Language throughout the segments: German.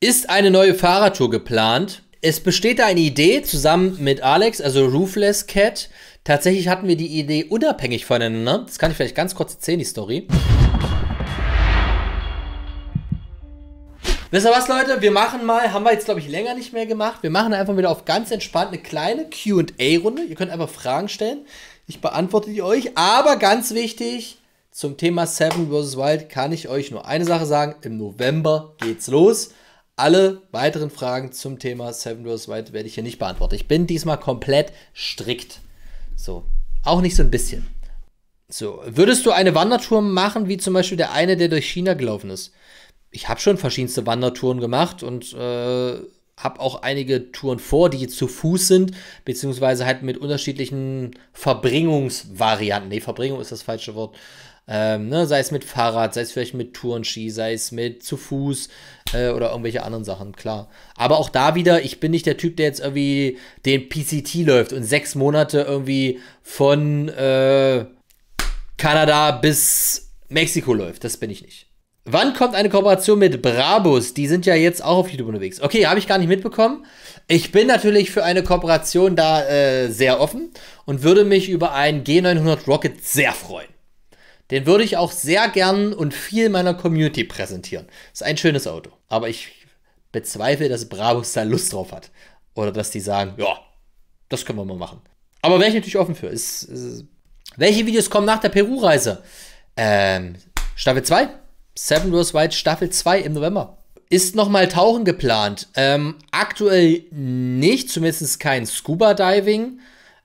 ist eine neue Fahrradtour geplant. Es besteht da eine Idee zusammen mit Alex, also Roofless Cat. Tatsächlich hatten wir die Idee unabhängig voneinander. Das kann ich vielleicht ganz kurz erzählen, die Story. Wisst ihr was, Leute? Wir machen mal, haben wir jetzt, glaube ich, länger nicht mehr gemacht. Wir machen einfach wieder auf ganz entspannt eine kleine QA-Runde. Ihr könnt einfach Fragen stellen. Ich beantworte die euch. Aber ganz wichtig, zum Thema Seven vs. Wild kann ich euch nur eine Sache sagen. Im November geht's los. Alle weiteren Fragen zum Thema Seven Wars White werde ich hier nicht beantworten. Ich bin diesmal komplett strikt. So, auch nicht so ein bisschen. So, würdest du eine Wandertour machen, wie zum Beispiel der eine, der durch China gelaufen ist? Ich habe schon verschiedenste Wandertouren gemacht und äh, habe auch einige Touren vor, die zu Fuß sind, beziehungsweise halt mit unterschiedlichen Verbringungsvarianten. Ne, Verbringung ist das falsche Wort. Ähm, ne, sei es mit Fahrrad, sei es vielleicht mit Tourenski, sei es mit zu Fuß äh, oder irgendwelche anderen Sachen, klar. Aber auch da wieder, ich bin nicht der Typ, der jetzt irgendwie den PCT läuft und sechs Monate irgendwie von äh, Kanada bis Mexiko läuft. Das bin ich nicht. Wann kommt eine Kooperation mit Brabus? Die sind ja jetzt auch auf YouTube unterwegs. Okay, habe ich gar nicht mitbekommen. Ich bin natürlich für eine Kooperation da äh, sehr offen und würde mich über einen G900 Rocket sehr freuen. Den würde ich auch sehr gern und viel meiner Community präsentieren. Ist ein schönes Auto. Aber ich bezweifle, dass Brabus da Lust drauf hat. Oder dass die sagen, ja, das können wir mal machen. Aber wäre ich natürlich offen für. Ist, ist, äh, welche Videos kommen nach der Peru-Reise? Ähm, Staffel 2. Seven Wars White Staffel 2 im November. Ist nochmal Tauchen geplant? Ähm, aktuell nicht, zumindest kein Scuba Diving.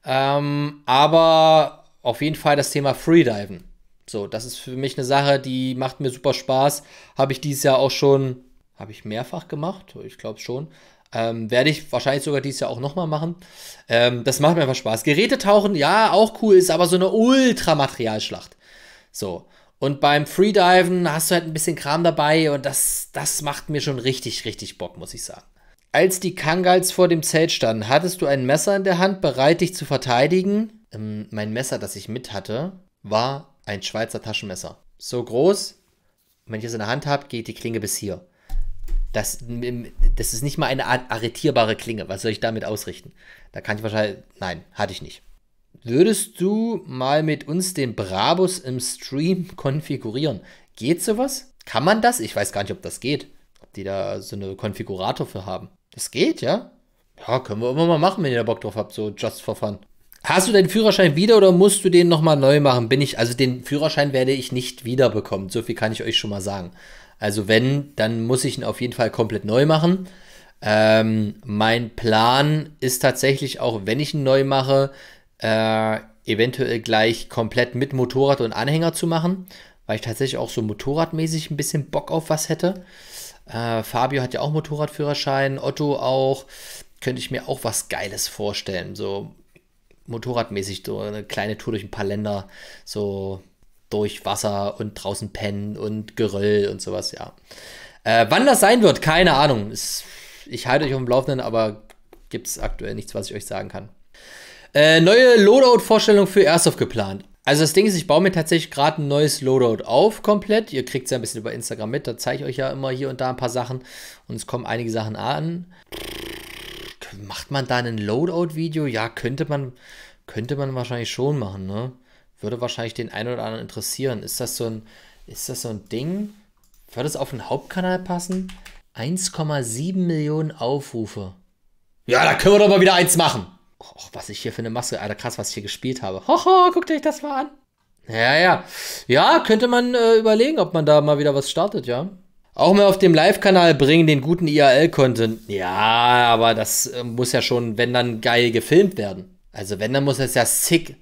Ähm, aber auf jeden Fall das Thema Freediven. So, das ist für mich eine Sache, die macht mir super Spaß. Habe ich dieses Jahr auch schon, habe ich mehrfach gemacht, ich glaube schon. Ähm, werde ich wahrscheinlich sogar dieses Jahr auch nochmal machen. Ähm, das macht mir einfach Spaß. Geräte tauchen, ja, auch cool, ist aber so eine Ultramaterialschlacht. So. Und beim Freediven hast du halt ein bisschen Kram dabei und das, das macht mir schon richtig, richtig Bock, muss ich sagen. Als die Kangals vor dem Zelt standen, hattest du ein Messer in der Hand, bereit dich zu verteidigen? Ähm, mein Messer, das ich mit hatte, war ein Schweizer Taschenmesser. So groß, wenn ich es in der Hand habe, geht die Klinge bis hier. Das, das ist nicht mal eine arretierbare Klinge. Was soll ich damit ausrichten? Da kann ich wahrscheinlich. Nein, hatte ich nicht. Würdest du mal mit uns den Brabus im Stream konfigurieren? Geht sowas? Kann man das? Ich weiß gar nicht, ob das geht. Ob die da so eine Konfigurator für haben. Das geht, ja? Ja, können wir immer mal machen, wenn ihr da Bock drauf habt, so just for fun. Hast du deinen Führerschein wieder oder musst du den nochmal neu machen? Bin ich, also den Führerschein werde ich nicht wiederbekommen. So viel kann ich euch schon mal sagen. Also wenn, dann muss ich ihn auf jeden Fall komplett neu machen. Ähm, mein Plan ist tatsächlich auch, wenn ich ihn neu mache, äh, eventuell gleich komplett mit Motorrad und Anhänger zu machen, weil ich tatsächlich auch so motorradmäßig ein bisschen Bock auf was hätte. Äh, Fabio hat ja auch Motorradführerschein, Otto auch. Könnte ich mir auch was Geiles vorstellen. So motorradmäßig so eine kleine Tour durch ein paar Länder, so durch Wasser und draußen pennen und Geröll und sowas, ja. Äh, wann das sein wird, keine Ahnung. Ist, ich halte euch auf dem Laufenden, aber gibt es aktuell nichts, was ich euch sagen kann. Äh, neue Loadout-Vorstellung für Airsoft geplant. Also das Ding ist, ich baue mir tatsächlich gerade ein neues Loadout auf komplett. Ihr kriegt es ja ein bisschen über Instagram mit, da zeige ich euch ja immer hier und da ein paar Sachen und es kommen einige Sachen an macht man da ein Loadout-Video? Ja, könnte man, könnte man wahrscheinlich schon machen, ne? Würde wahrscheinlich den einen oder anderen interessieren. Ist das so ein, ist das so ein Ding? Würde es auf den Hauptkanal passen? 1,7 Millionen Aufrufe. Ja, da können wir doch mal wieder eins machen. Och, was ich hier für eine Maske, Alter, krass, was ich hier gespielt habe. Hoho, guckt euch das mal an. Ja, ja. Ja, könnte man äh, überlegen, ob man da mal wieder was startet, ja. Auch mal auf dem Live-Kanal bringen den guten IRL-Content. Ja, aber das äh, muss ja schon, wenn dann geil gefilmt werden. Also wenn, dann muss das ja sick,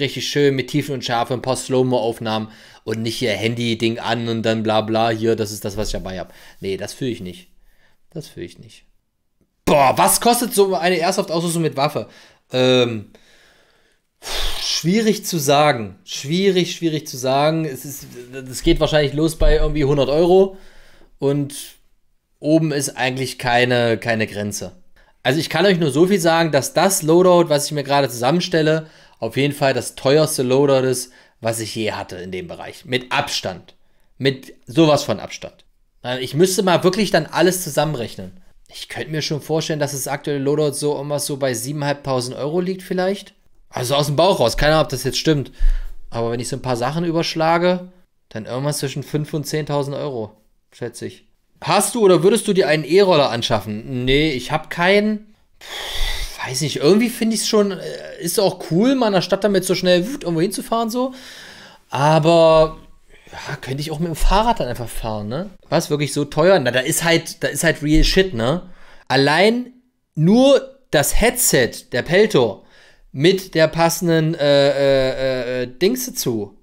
richtig schön mit Tiefen und Schärfe, ein paar Slow-Mo-Aufnahmen und nicht hier Handy-Ding an und dann bla bla hier, das ist das, was ich dabei habe. Nee, das fühle ich nicht. Das fühle ich nicht. Boah, was kostet so eine Airsoft-Ausrüstung mit Waffe? Ähm, schwierig zu sagen. Schwierig, schwierig zu sagen. Es, ist, es geht wahrscheinlich los bei irgendwie 100 Euro und oben ist eigentlich keine, keine Grenze. Also ich kann euch nur so viel sagen, dass das Loadout, was ich mir gerade zusammenstelle, auf jeden Fall das teuerste Loadout ist, was ich je hatte in dem Bereich. Mit Abstand. Mit sowas von Abstand. Ich müsste mal wirklich dann alles zusammenrechnen. Ich könnte mir schon vorstellen, dass das aktuelle Loadout so irgendwas so bei 7.500 Euro liegt vielleicht. Also aus dem Bauch raus. Keine Ahnung, ob das jetzt stimmt. Aber wenn ich so ein paar Sachen überschlage, dann irgendwas zwischen 5.000 und 10.000 Euro schätze ich. Hast du oder würdest du dir einen E-Roller anschaffen? Nee, ich habe keinen. Puh, weiß nicht, irgendwie finde ich es schon, äh, ist auch cool, mal in der Stadt damit so schnell irgendwo hinzufahren so. Aber ja, könnte ich auch mit dem Fahrrad dann einfach fahren, ne? Was wirklich so teuer? Na, da ist halt, da ist halt real shit, ne? Allein nur das Headset, der Peltor, mit der passenden äh, äh, äh, Dings dazu,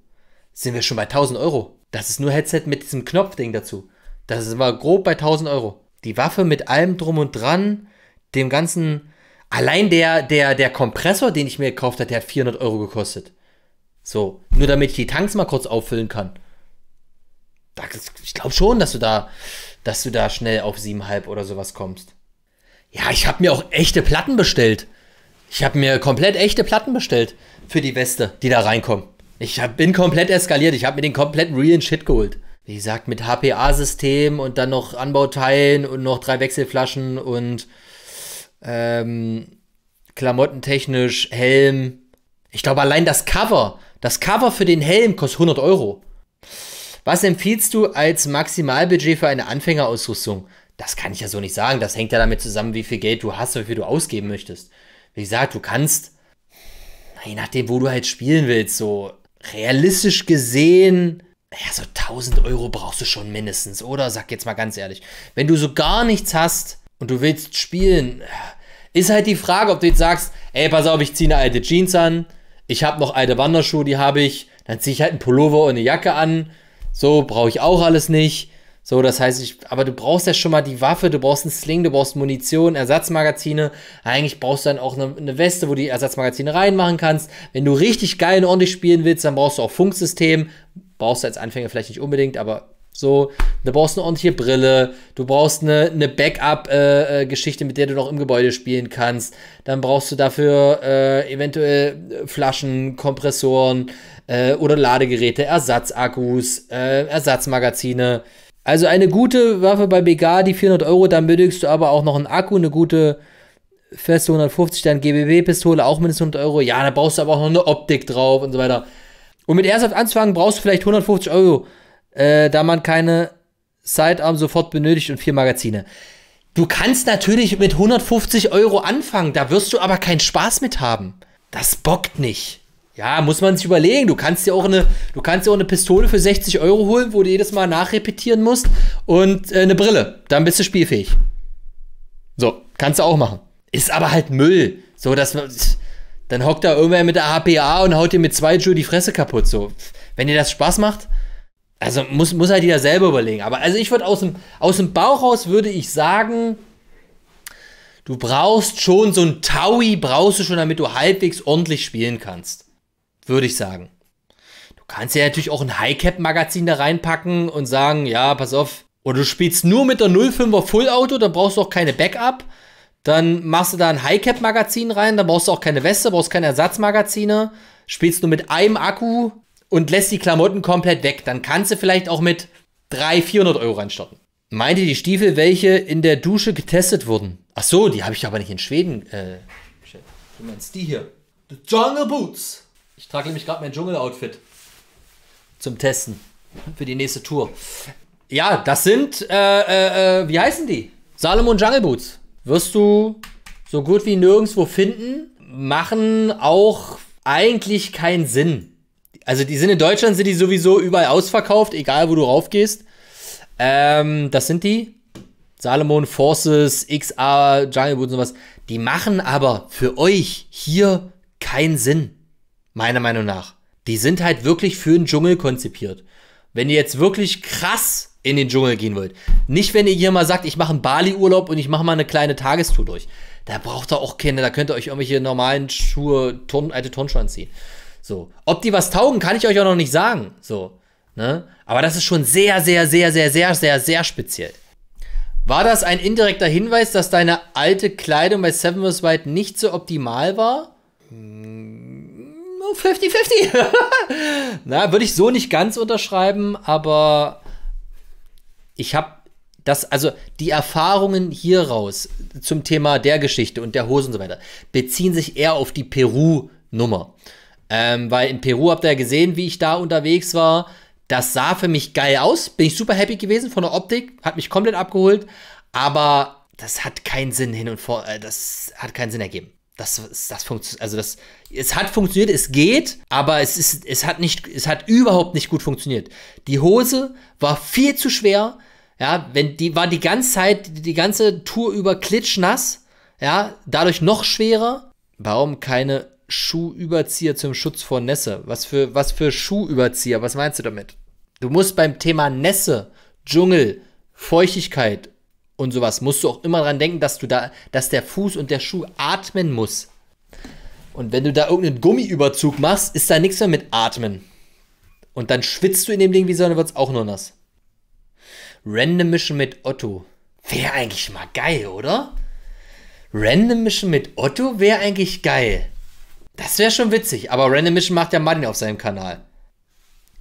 sind wir schon bei 1000 Euro. Das ist nur Headset mit diesem Knopfding dazu. Das war grob bei 1000 Euro. Die Waffe mit allem drum und dran, dem ganzen, allein der, der, der Kompressor, den ich mir gekauft habe, der hat 400 Euro gekostet. So, nur damit ich die Tanks mal kurz auffüllen kann. Ich glaube schon, dass du da, dass du da schnell auf 7,5 oder sowas kommst. Ja, ich habe mir auch echte Platten bestellt. Ich habe mir komplett echte Platten bestellt für die Weste, die da reinkommen. Ich hab, bin komplett eskaliert. Ich habe mir den kompletten realen Shit geholt wie gesagt, mit HPA-System und dann noch Anbauteilen und noch drei Wechselflaschen und ähm, klamottentechnisch, Helm. Ich glaube, allein das Cover, das Cover für den Helm kostet 100 Euro. Was empfiehlst du als Maximalbudget für eine Anfängerausrüstung? Das kann ich ja so nicht sagen. Das hängt ja damit zusammen, wie viel Geld du hast und wie viel du ausgeben möchtest. Wie gesagt, du kannst, je nachdem, wo du halt spielen willst, so realistisch gesehen, naja, so 1000 Euro brauchst du schon mindestens, oder? Sag jetzt mal ganz ehrlich. Wenn du so gar nichts hast und du willst spielen, ist halt die Frage, ob du jetzt sagst, ey, pass auf, ich ziehe eine alte Jeans an, ich habe noch alte Wanderschuhe, die habe ich, dann ziehe ich halt einen Pullover und eine Jacke an, so brauche ich auch alles nicht. So, das heißt, ich, aber du brauchst ja schon mal die Waffe, du brauchst einen Sling, du brauchst Munition, Ersatzmagazine. Eigentlich brauchst du dann auch eine, eine Weste, wo du die Ersatzmagazine reinmachen kannst. Wenn du richtig geil und ordentlich spielen willst, dann brauchst du auch Funksystem. Brauchst du als Anfänger vielleicht nicht unbedingt, aber so, du brauchst eine ordentliche Brille, du brauchst eine, eine Backup-Geschichte, äh, mit der du noch im Gebäude spielen kannst. Dann brauchst du dafür äh, eventuell Flaschen, Kompressoren äh, oder Ladegeräte, Ersatzakkus, äh, Ersatzmagazine. Also eine gute Waffe bei BK, die 400 Euro, dann benötigst du aber auch noch einen Akku, eine gute feste 150, dann gbw pistole auch mindestens 100 Euro. Ja, da brauchst du aber auch noch eine Optik drauf und so weiter. Und mit Airsoft anzufangen, brauchst du vielleicht 150 Euro, äh, da man keine Sidearm sofort benötigt und vier Magazine. Du kannst natürlich mit 150 Euro anfangen, da wirst du aber keinen Spaß mit haben. Das bockt nicht. Ja, muss man sich überlegen. Du kannst dir auch eine, du kannst dir auch eine Pistole für 60 Euro holen, wo du jedes Mal nachrepetieren musst und äh, eine Brille. Dann bist du spielfähig. So, kannst du auch machen. Ist aber halt Müll. So, dass man, dann hockt da irgendwer mit der HPA und haut dir mit zwei Joule die Fresse kaputt. So, wenn dir das Spaß macht, also muss, muss halt jeder selber überlegen. Aber also ich würde aus dem, aus dem Bauch raus würde ich sagen, du brauchst schon so ein Taui, brauchst du schon, damit du halbwegs ordentlich spielen kannst würde ich sagen. Du kannst ja natürlich auch ein High-Cap-Magazin da reinpacken und sagen, ja, pass auf, oder du spielst nur mit der 05er Full-Auto, dann brauchst du auch keine Backup. Dann machst du da ein High-Cap-Magazin rein, dann brauchst du auch keine Weste, brauchst keine Ersatzmagazine, spielst nur mit einem Akku und lässt die Klamotten komplett weg. Dann kannst du vielleicht auch mit 300, 400 Euro reinstarten. Meinte die Stiefel, welche in der Dusche getestet wurden? Ach so, die habe ich aber nicht in Schweden. Äh, du meinst die hier. The Jungle Boots. Ich trage nämlich gerade mein Dschungel-Outfit zum Testen für die nächste Tour. Ja, das sind, äh, äh, äh, wie heißen die? Salomon Jungle Boots. Wirst du so gut wie nirgendwo finden, machen auch eigentlich keinen Sinn. Also die sind in Deutschland, sind die sowieso überall ausverkauft, egal wo du raufgehst. Ähm, das sind die. Salomon Forces, XA, Jungle Boots und sowas. Die machen aber für euch hier keinen Sinn meiner Meinung nach. Die sind halt wirklich für den Dschungel konzipiert. Wenn ihr jetzt wirklich krass in den Dschungel gehen wollt, nicht wenn ihr hier mal sagt, ich mache einen Bali-Urlaub und ich mache mal eine kleine Tagestour durch. Da braucht ihr auch keine, da könnt ihr euch irgendwelche normalen Schuhe, Turn, alte Turnschuhe anziehen. So. Ob die was taugen, kann ich euch auch noch nicht sagen. So. Ne? Aber das ist schon sehr, sehr, sehr, sehr, sehr, sehr, sehr speziell. War das ein indirekter Hinweis, dass deine alte Kleidung bei Seven vs. White nicht so optimal war? Hm 50-50. Na, würde ich so nicht ganz unterschreiben, aber ich habe das, also die Erfahrungen hier raus zum Thema der Geschichte und der Hose und so weiter beziehen sich eher auf die Peru-Nummer. Ähm, weil in Peru habt ihr ja gesehen, wie ich da unterwegs war. Das sah für mich geil aus. Bin ich super happy gewesen von der Optik. Hat mich komplett abgeholt. Aber das hat keinen Sinn hin und vor. Äh, das hat keinen Sinn ergeben das, das funktioniert, also das, es hat funktioniert, es geht, aber es ist, es hat nicht, es hat überhaupt nicht gut funktioniert. Die Hose war viel zu schwer, ja, wenn die war die ganze Zeit, die ganze Tour über klitschnass, ja, dadurch noch schwerer. Warum keine Schuhüberzieher zum Schutz vor Nässe? Was für, was für Schuhüberzieher? Was meinst du damit? Du musst beim Thema Nässe, Dschungel, Feuchtigkeit, und sowas musst du auch immer dran denken, dass du da, dass der Fuß und der Schuh atmen muss. Und wenn du da irgendeinen Gummiüberzug machst, ist da nichts mehr mit atmen. Und dann schwitzt du in dem Ding wie Sonne, wird's auch nur nass. Random Mission mit Otto. Wäre eigentlich mal geil, oder? Random Mission mit Otto wäre eigentlich geil. Das wäre schon witzig, aber Random Mission macht ja Martin auf seinem Kanal.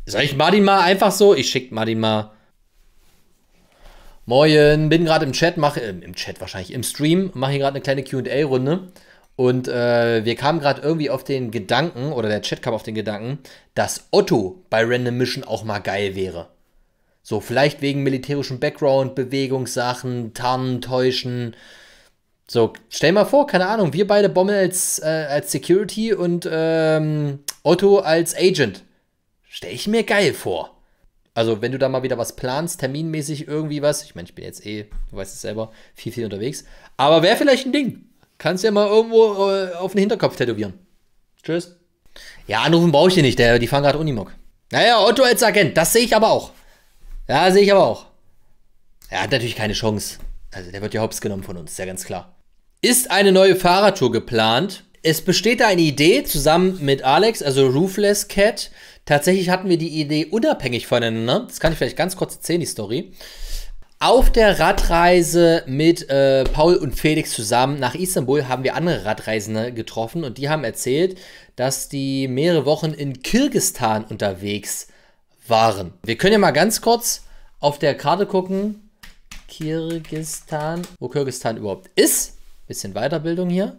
Soll ich Martin mal einfach so? Ich schick Martin mal Moin, bin gerade im Chat, mache äh, im Chat wahrscheinlich, im Stream, mache hier gerade eine kleine QA-Runde. Und äh, wir kamen gerade irgendwie auf den Gedanken, oder der Chat kam auf den Gedanken, dass Otto bei Random Mission auch mal geil wäre. So, vielleicht wegen militärischem Background, Bewegungssachen, Tarnen, Täuschen. So, stell mal vor, keine Ahnung, wir beide Bommel als, äh, als Security und ähm, Otto als Agent. Stell ich mir geil vor. Also, wenn du da mal wieder was planst, terminmäßig irgendwie was, ich meine, ich bin jetzt eh, du weißt es selber, viel, viel unterwegs, aber wäre vielleicht ein Ding. Kannst ja mal irgendwo äh, auf den Hinterkopf tätowieren. Tschüss. Ja, anrufen brauche ich dir nicht, der, die fahren gerade Unimog. Naja, Otto als Agent, das sehe ich aber auch. Ja, sehe ich aber auch. Er hat natürlich keine Chance. Also, der wird ja hops genommen von uns, ist ja ganz klar. Ist eine neue Fahrradtour geplant? Es besteht da eine Idee zusammen mit Alex, also Roofless Cat, Tatsächlich hatten wir die Idee unabhängig voneinander. Das kann ich vielleicht ganz kurz erzählen, die Story. Auf der Radreise mit äh, Paul und Felix zusammen nach Istanbul haben wir andere Radreisende getroffen und die haben erzählt, dass die mehrere Wochen in Kirgistan unterwegs waren. Wir können ja mal ganz kurz auf der Karte gucken, Kirgistan, wo Kirgistan überhaupt ist. Bisschen Weiterbildung hier.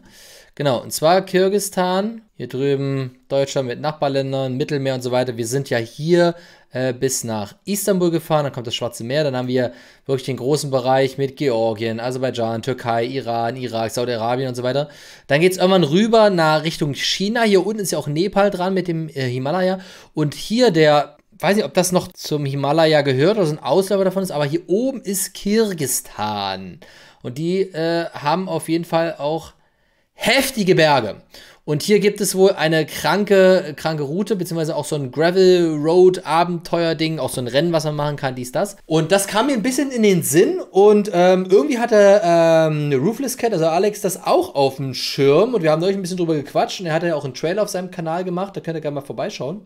Genau, und zwar Kirgistan, hier drüben Deutschland mit Nachbarländern, Mittelmeer und so weiter. Wir sind ja hier äh, bis nach Istanbul gefahren, dann kommt das Schwarze Meer, dann haben wir wirklich den großen Bereich mit Georgien, Aserbaidschan, Türkei, Iran, Irak, Saudi-Arabien und so weiter. Dann geht es irgendwann rüber nach Richtung China. Hier unten ist ja auch Nepal dran mit dem äh, Himalaya. Und hier der weiß nicht, ob das noch zum Himalaya gehört oder so ein Ausläufer davon ist, aber hier oben ist Kirgistan. Und die äh, haben auf jeden Fall auch heftige Berge. Und hier gibt es wohl eine kranke, kranke Route, beziehungsweise auch so ein Gravel Road Abenteuer-Ding, auch so ein Rennen, was man machen kann, dies, das. Und das kam mir ein bisschen in den Sinn und ähm, irgendwie hatte ähm, Roofless Cat, also Alex, das auch auf dem Schirm und wir haben neulich ein bisschen drüber gequatscht und er hatte ja auch einen Trailer auf seinem Kanal gemacht, da könnt ihr gerne mal vorbeischauen.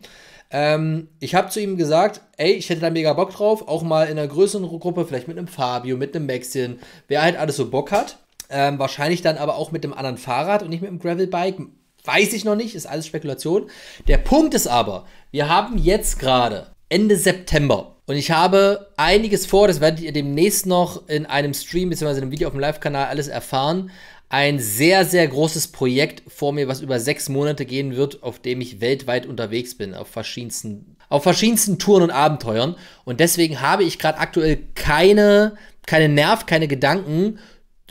Ähm, ich habe zu ihm gesagt, ey, ich hätte da mega Bock drauf, auch mal in einer größeren Gruppe, vielleicht mit einem Fabio, mit einem Maxien, wer halt alles so Bock hat. Ähm, wahrscheinlich dann aber auch mit dem anderen Fahrrad und nicht mit dem Gravelbike. Weiß ich noch nicht, ist alles Spekulation. Der Punkt ist aber, wir haben jetzt gerade Ende September und ich habe einiges vor, das werdet ihr demnächst noch in einem Stream bzw. in einem Video auf dem Live-Kanal alles erfahren ein sehr, sehr großes Projekt vor mir, was über sechs Monate gehen wird, auf dem ich weltweit unterwegs bin, auf verschiedensten, auf verschiedensten Touren und Abenteuern. Und deswegen habe ich gerade aktuell keine, keine Nerv, keine Gedanken,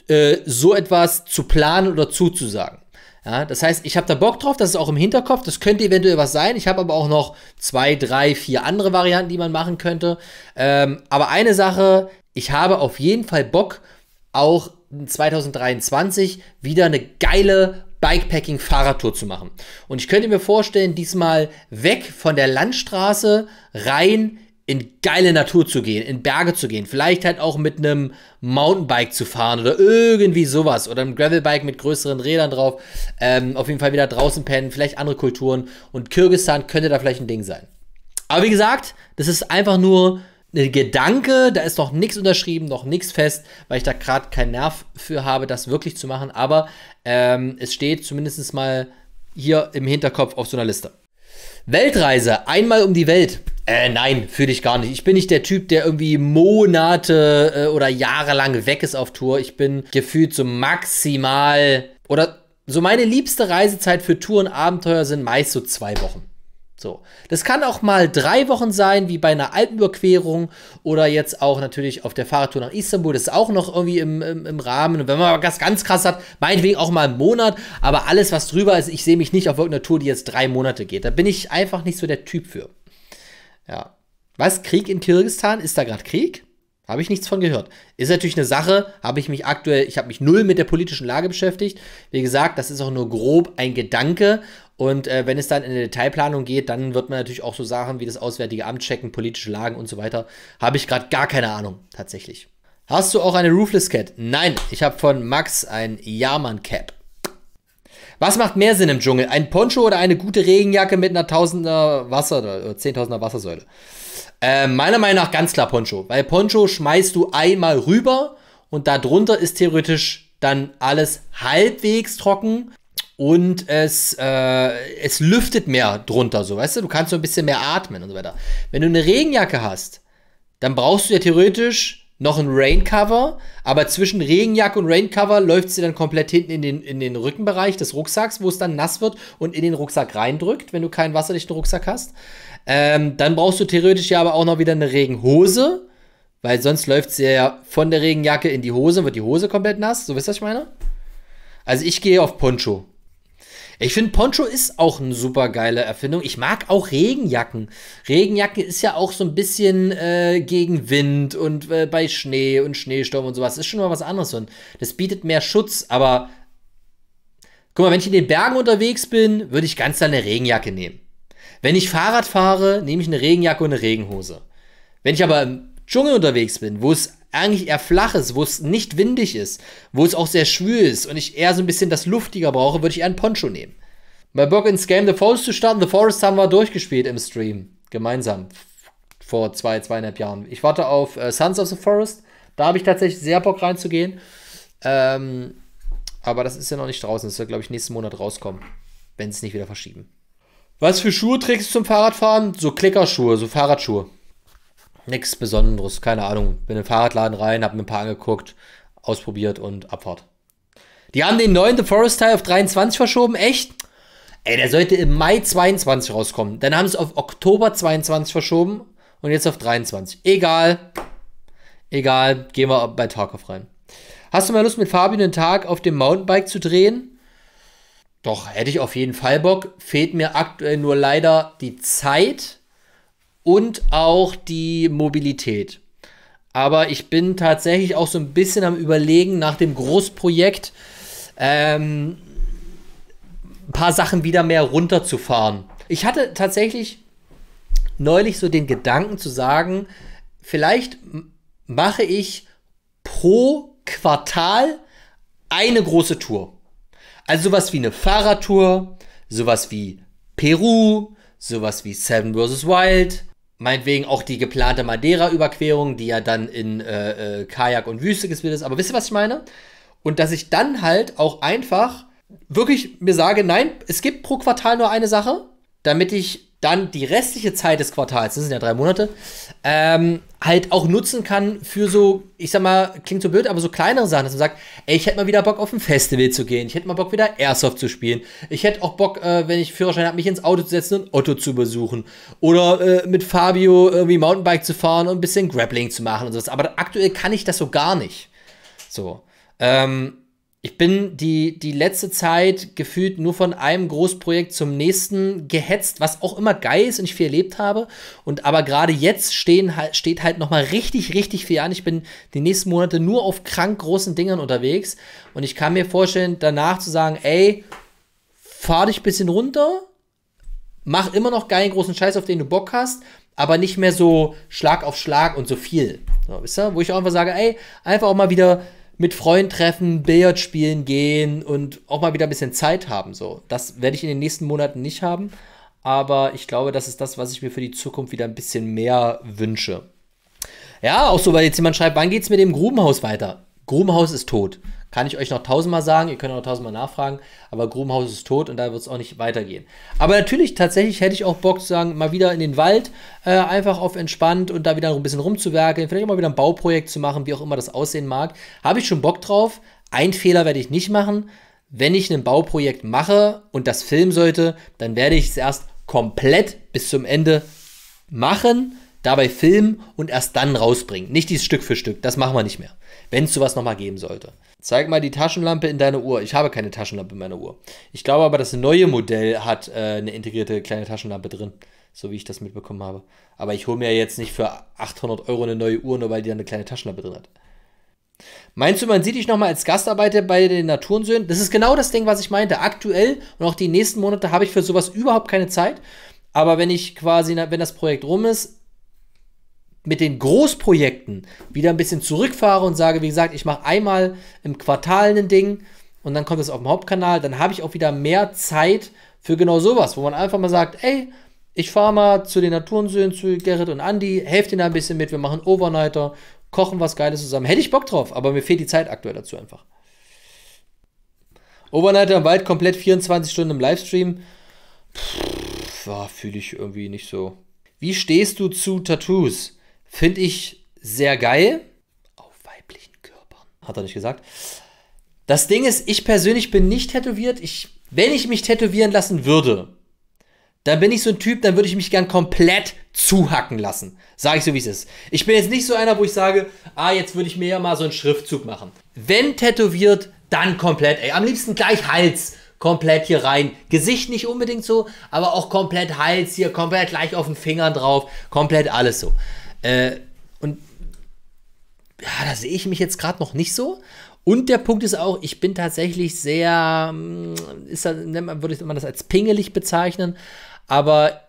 äh, so etwas zu planen oder zuzusagen. Ja, das heißt, ich habe da Bock drauf, das ist auch im Hinterkopf, das könnte eventuell was sein. Ich habe aber auch noch zwei, drei, vier andere Varianten, die man machen könnte. Ähm, aber eine Sache, ich habe auf jeden Fall Bock, auch 2023 wieder eine geile Bikepacking-Fahrradtour zu machen. Und ich könnte mir vorstellen, diesmal weg von der Landstraße rein in geile Natur zu gehen, in Berge zu gehen, vielleicht halt auch mit einem Mountainbike zu fahren oder irgendwie sowas oder einem Gravelbike mit größeren Rädern drauf. Ähm, auf jeden Fall wieder draußen pennen, vielleicht andere Kulturen und Kirgistan könnte da vielleicht ein Ding sein. Aber wie gesagt, das ist einfach nur Gedanke, da ist noch nichts unterschrieben, noch nichts fest, weil ich da gerade keinen Nerv für habe, das wirklich zu machen. Aber ähm, es steht zumindest mal hier im Hinterkopf auf so einer Liste. Weltreise, einmal um die Welt. Äh, nein, fühle ich gar nicht. Ich bin nicht der Typ, der irgendwie Monate äh, oder jahrelang weg ist auf Tour. Ich bin gefühlt so maximal oder so meine liebste Reisezeit für Touren, Abenteuer sind meist so zwei Wochen. So. Das kann auch mal drei Wochen sein, wie bei einer Alpenüberquerung oder jetzt auch natürlich auf der Fahrradtour nach Istanbul. Das ist auch noch irgendwie im, im, im Rahmen. Und wenn man das ganz krass hat, meinetwegen auch mal einen Monat. Aber alles, was drüber ist, ich sehe mich nicht auf irgendeiner Tour, die jetzt drei Monate geht. Da bin ich einfach nicht so der Typ für. Ja. Was? Krieg in Kirgistan? Ist da gerade Krieg? Habe ich nichts von gehört. Ist natürlich eine Sache, habe ich mich aktuell, ich habe mich null mit der politischen Lage beschäftigt. Wie gesagt, das ist auch nur grob ein Gedanke. Und äh, wenn es dann in eine Detailplanung geht, dann wird man natürlich auch so Sachen wie das Auswärtige Amt checken, politische Lagen und so weiter. Habe ich gerade gar keine Ahnung, tatsächlich. Hast du auch eine Roofless Cat? Nein, ich habe von Max ein Jahrmann Cap. Was macht mehr Sinn im Dschungel? Ein Poncho oder eine gute Regenjacke mit einer Tausender Wasser oder Zehntausender Wassersäule? Äh, meiner Meinung nach ganz klar Poncho, weil Poncho schmeißt du einmal rüber und darunter ist theoretisch dann alles halbwegs trocken und es, äh, es lüftet mehr drunter, so weißt du, du kannst so ein bisschen mehr atmen und so weiter. Wenn du eine Regenjacke hast, dann brauchst du ja theoretisch noch ein Raincover, aber zwischen Regenjacke und Raincover läuft sie dann komplett hinten in den, in den Rückenbereich des Rucksacks, wo es dann nass wird und in den Rucksack reindrückt, wenn du keinen wasserdichten Rucksack hast. Ähm, dann brauchst du theoretisch ja aber auch noch wieder eine Regenhose, weil sonst läuft sie ja von der Regenjacke in die Hose, und wird die Hose komplett nass. So wisst ihr, was ich meine? Also ich gehe auf Poncho. Ich finde, Poncho ist auch eine super geile Erfindung. Ich mag auch Regenjacken. Regenjacke ist ja auch so ein bisschen äh, gegen Wind und äh, bei Schnee und Schneesturm und sowas. Ist schon mal was anderes. Und das bietet mehr Schutz, aber guck mal, wenn ich in den Bergen unterwegs bin, würde ich ganz gerne eine Regenjacke nehmen. Wenn ich Fahrrad fahre, nehme ich eine Regenjacke und eine Regenhose. Wenn ich aber im Dschungel unterwegs bin, wo es eigentlich eher flach ist, wo es nicht windig ist, wo es auch sehr schwül ist und ich eher so ein bisschen das Luftiger brauche, würde ich eher einen Poncho nehmen. Bei Bock ins Game The Forest zu starten, The Forest haben wir durchgespielt im Stream. Gemeinsam. Vor zwei, zweieinhalb Jahren. Ich warte auf äh, Sons of the Forest. Da habe ich tatsächlich sehr Bock reinzugehen. Ähm, aber das ist ja noch nicht draußen. Das wird, glaube ich, nächsten Monat rauskommen. Wenn es nicht wieder verschieben. Was für Schuhe trägst du zum Fahrradfahren? So Klickerschuhe, so Fahrradschuhe. Nichts Besonderes, keine Ahnung. Bin in den Fahrradladen rein, hab mir ein paar angeguckt, ausprobiert und Abfahrt. Die haben den neuen The Forest Teil auf 23 verschoben, echt? Ey, der sollte im Mai 22 rauskommen. Dann haben sie es auf Oktober 22 verschoben und jetzt auf 23. Egal. Egal, gehen wir bei Tarkov rein. Hast du mal Lust, mit Fabian den Tag auf dem Mountainbike zu drehen? Doch, hätte ich auf jeden Fall Bock. Fehlt mir aktuell nur leider die Zeit und auch die Mobilität. Aber ich bin tatsächlich auch so ein bisschen am Überlegen nach dem Großprojekt ähm, ein paar Sachen wieder mehr runterzufahren. Ich hatte tatsächlich neulich so den Gedanken zu sagen, vielleicht mache ich pro Quartal eine große Tour. Also sowas wie eine Fahrradtour, sowas wie Peru, sowas wie Seven vs. Wild, meinetwegen auch die geplante Madeira-Überquerung, die ja dann in äh, äh, Kajak und Wüste gespielt ist. Aber wisst ihr, was ich meine? Und dass ich dann halt auch einfach wirklich mir sage, nein, es gibt pro Quartal nur eine Sache, damit ich dann die restliche Zeit des Quartals, das sind ja drei Monate, ähm, halt auch nutzen kann für so, ich sag mal, klingt so blöd, aber so kleinere Sachen, dass man sagt, ey, ich hätte mal wieder Bock auf ein Festival zu gehen, ich hätte mal Bock wieder Airsoft zu spielen, ich hätte auch Bock, äh, wenn ich Führerschein habe, mich ins Auto zu setzen und Otto zu besuchen oder äh, mit Fabio irgendwie Mountainbike zu fahren und ein bisschen Grappling zu machen und sowas. Aber aktuell kann ich das so gar nicht. So. Ähm, ich bin die, die letzte Zeit gefühlt nur von einem Großprojekt zum nächsten gehetzt, was auch immer geil ist und ich viel erlebt habe. Und aber gerade jetzt stehen, steht halt nochmal richtig, richtig viel an. Ich bin die nächsten Monate nur auf krank großen Dingern unterwegs. Und ich kann mir vorstellen, danach zu sagen, ey, fahr dich ein bisschen runter, mach immer noch geilen großen Scheiß, auf den du Bock hast, aber nicht mehr so Schlag auf Schlag und so viel. So, wisst ihr? Wo ich auch einfach sage, ey, einfach auch mal wieder mit Freunden treffen, Billard spielen gehen und auch mal wieder ein bisschen Zeit haben. So, das werde ich in den nächsten Monaten nicht haben, aber ich glaube, das ist das, was ich mir für die Zukunft wieder ein bisschen mehr wünsche. Ja, auch so, weil jetzt jemand schreibt, wann geht's mit dem Grubenhaus weiter? Grubenhaus ist tot. Kann ich euch noch tausendmal sagen, ihr könnt auch tausendmal nachfragen, aber Grubenhaus ist tot und da wird es auch nicht weitergehen. Aber natürlich, tatsächlich hätte ich auch Bock zu sagen, mal wieder in den Wald, äh, einfach auf entspannt und da wieder ein bisschen rumzuwerkeln, vielleicht auch mal wieder ein Bauprojekt zu machen, wie auch immer das aussehen mag. Habe ich schon Bock drauf. Ein Fehler werde ich nicht machen. Wenn ich ein Bauprojekt mache und das filmen sollte, dann werde ich es erst komplett bis zum Ende machen dabei filmen und erst dann rausbringen. Nicht dieses Stück für Stück, das machen wir nicht mehr. Wenn es sowas nochmal geben sollte. Zeig mal die Taschenlampe in deine Uhr. Ich habe keine Taschenlampe in meiner Uhr. Ich glaube aber, das neue Modell hat äh, eine integrierte kleine Taschenlampe drin. So wie ich das mitbekommen habe. Aber ich hole mir jetzt nicht für 800 Euro eine neue Uhr, nur weil die dann eine kleine Taschenlampe drin hat. Meinst du, man sieht dich nochmal als Gastarbeiter bei den Naturensöhnen? Das ist genau das Ding, was ich meinte. Aktuell und auch die nächsten Monate habe ich für sowas überhaupt keine Zeit. Aber wenn ich quasi, wenn das Projekt rum ist, mit den Großprojekten wieder ein bisschen zurückfahre und sage, wie gesagt, ich mache einmal im Quartal ein Ding und dann kommt es auf dem Hauptkanal, dann habe ich auch wieder mehr Zeit für genau sowas, wo man einfach mal sagt, ey, ich fahre mal zu den Naturensöhnen, zu Gerrit und Andy, helft ihnen da ein bisschen mit, wir machen Overnighter, kochen was Geiles zusammen. Hätte ich Bock drauf, aber mir fehlt die Zeit aktuell dazu einfach. Overnighter im Wald komplett 24 Stunden im Livestream. Pff, fühle ich irgendwie nicht so. Wie stehst du zu Tattoos? Finde ich sehr geil. Auf weiblichen Körpern. Hat er nicht gesagt. Das Ding ist, ich persönlich bin nicht tätowiert. Ich, wenn ich mich tätowieren lassen würde, dann bin ich so ein Typ, dann würde ich mich gern komplett zuhacken lassen. Sage ich so, wie es ist. Ich bin jetzt nicht so einer, wo ich sage, ah, jetzt würde ich mir ja mal so einen Schriftzug machen. Wenn tätowiert, dann komplett, ey. Am liebsten gleich Hals komplett hier rein. Gesicht nicht unbedingt so, aber auch komplett Hals hier, komplett gleich auf den Fingern drauf, komplett alles so. Äh, und ja, da sehe ich mich jetzt gerade noch nicht so. Und der Punkt ist auch, ich bin tatsächlich sehr, mm, ist das, würde ich das als pingelig bezeichnen, aber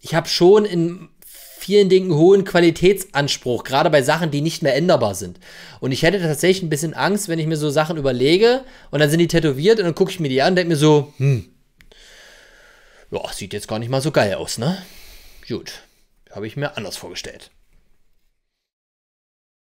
ich habe schon in vielen Dingen hohen Qualitätsanspruch, gerade bei Sachen, die nicht mehr änderbar sind. Und ich hätte tatsächlich ein bisschen Angst, wenn ich mir so Sachen überlege und dann sind die tätowiert und dann gucke ich mir die an und denke mir so, hm, ja, sieht jetzt gar nicht mal so geil aus, ne? Gut, habe ich mir anders vorgestellt.